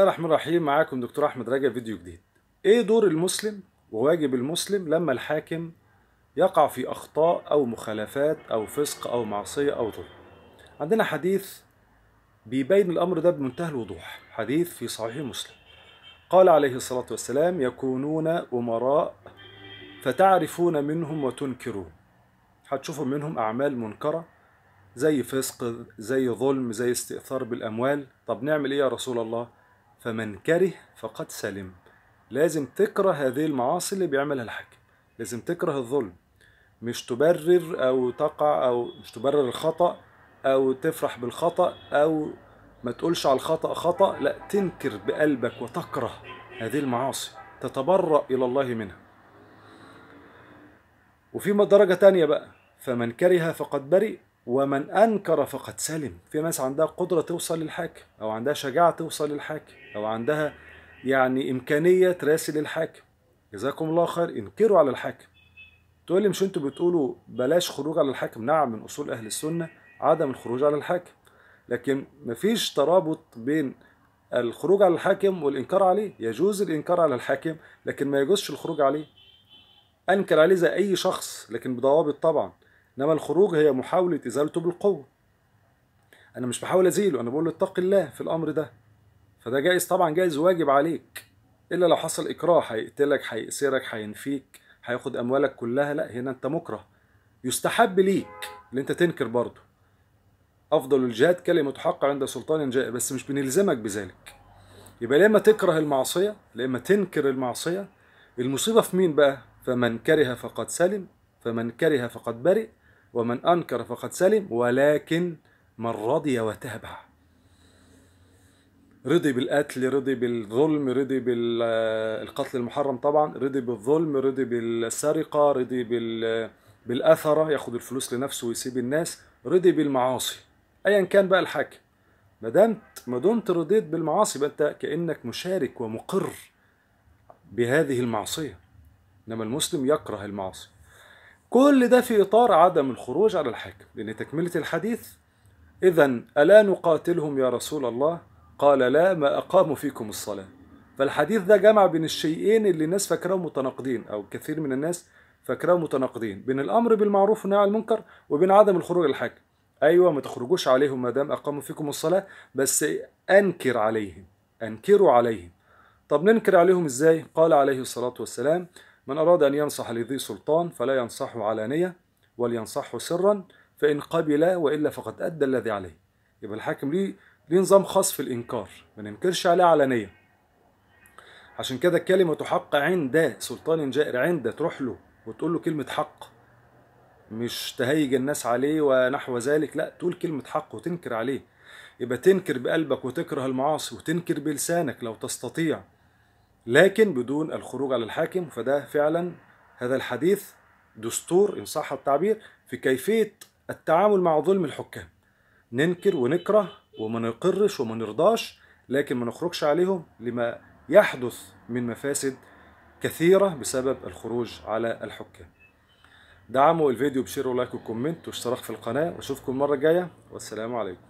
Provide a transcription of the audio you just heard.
بسم الله الرحمن الرحيم معاكم دكتور احمد رجا فيديو جديد ايه دور المسلم وواجب المسلم لما الحاكم يقع في اخطاء او مخالفات او فسق او معصيه او ظلم عندنا حديث بيبين الامر ده بمنتهى الوضوح حديث في صحيح مسلم قال عليه الصلاه والسلام يكونون امراء فتعرفون منهم وتنكرون هتشوفوا منهم اعمال منكره زي فسق زي ظلم زي استئثار بالاموال طب نعمل ايه يا رسول الله فمن كره فقد سلم لازم تكره هذه المعاصي اللي بيعملها الحاكم لازم تكره الظلم مش تبرر او تقع او مش تبرر الخطأ او تفرح بالخطأ او ما تقولش على الخطأ خطأ لا تنكر بقلبك وتكره هذه المعاصي تتبرأ إلى الله منها وفي درجة تانية بقى فمن كره فقد برئ ومن أنكر فقد سلم في ناس عندها قدرة توصل للحاكم أو عندها شجاعة توصل للحاكم أو عندها يعني إمكانية تراسل الحاكم جزاكم الله خير انكروا على الحاكم تقول لي مش انتوا بتقولوا بلاش خروج على الحاكم نعم من أصول أهل السنة عدم الخروج على الحاكم لكن مفيش ترابط بين الخروج على الحاكم والإنكار عليه يجوز الإنكار على الحاكم لكن ما يجوزش الخروج عليه أنكر عليه زي أي شخص لكن بضوابط طبعا انما الخروج هي محاوله ازالته بالقوه انا مش بحاول ازيله انا بقول له اتق الله في الامر ده فده جائز طبعا جائز واجب عليك الا لو حصل اكراه هيقتلك هيأسرك هينفيك هياخد اموالك كلها لا هنا انت مكره يستحب ليك ان انت تنكر برضه افضل الجهاد كلمه حق عند سلطان جاء بس مش بنلزمك بذلك يبقى لما تكره المعصيه لما تنكر المعصيه المصيبه في مين بقى فمن كره فقد سلم فمن كره فقد برئ ومن أنكر فقد سلم ولكن من رضي وتابع رضي بالقتل رضي بالظلم رضي بالقتل آه، المحرم طبعا رضي بالظلم رضي بالسرقة رضي آه، بالأثرة ياخد الفلوس لنفسه ويسيب الناس رضي بالمعاصي أيا كان بقى الحاكم ما دمت ما دمت رضيت بالمعاصي يبقى أنت كأنك مشارك ومقر بهذه المعصية إنما المسلم يكره المعاصي كل ده في إطار عدم الخروج على الحاكم يعني تكملة الحديث إذا ألا نقاتلهم يا رسول الله قال لا ما أقاموا فيكم الصلاة فالحديث ده جمع بين الشيئين اللي الناس فاكراهم متناقضين أو كثير من الناس فاكراهم متناقضين بين الأمر بالمعروف والنهي عن المنكر وبين عدم الخروج على الحاكم أيوة ما تخرجوش عليهم ما دام أقاموا فيكم الصلاة بس أنكر عليهم أنكروا عليهم طب ننكر عليهم إزاي قال عليه الصلاة والسلام من أراد أن ينصح لذي سلطان فلا ينصحه علانية ولينصحه سرا فإن قبل وإلا فقد أدى الذي عليه يبقى الحاكم ليه ليه نظام خاص في الإنكار ما ننكرش عليه علانية عشان كده الكلمة حق عند سلطان جائر عند تروح له وتقول له كلمة حق مش تهيج الناس عليه ونحو ذلك لا تقول كلمة حق وتنكر عليه يبقى تنكر بقلبك وتكره المعاصي وتنكر بلسانك لو تستطيع لكن بدون الخروج على الحاكم فده فعلا هذا الحديث دستور إن صح التعبير في كيفية التعامل مع ظلم الحكام ننكر ونكره وما نقرش وما نرضاش لكن ما نخرجش عليهم لما يحدث من مفاسد كثيرة بسبب الخروج على الحكام دعموا الفيديو بشير ولايك وكومنت واشتراك في القناة واشوفكم المرة الجاية والسلام عليكم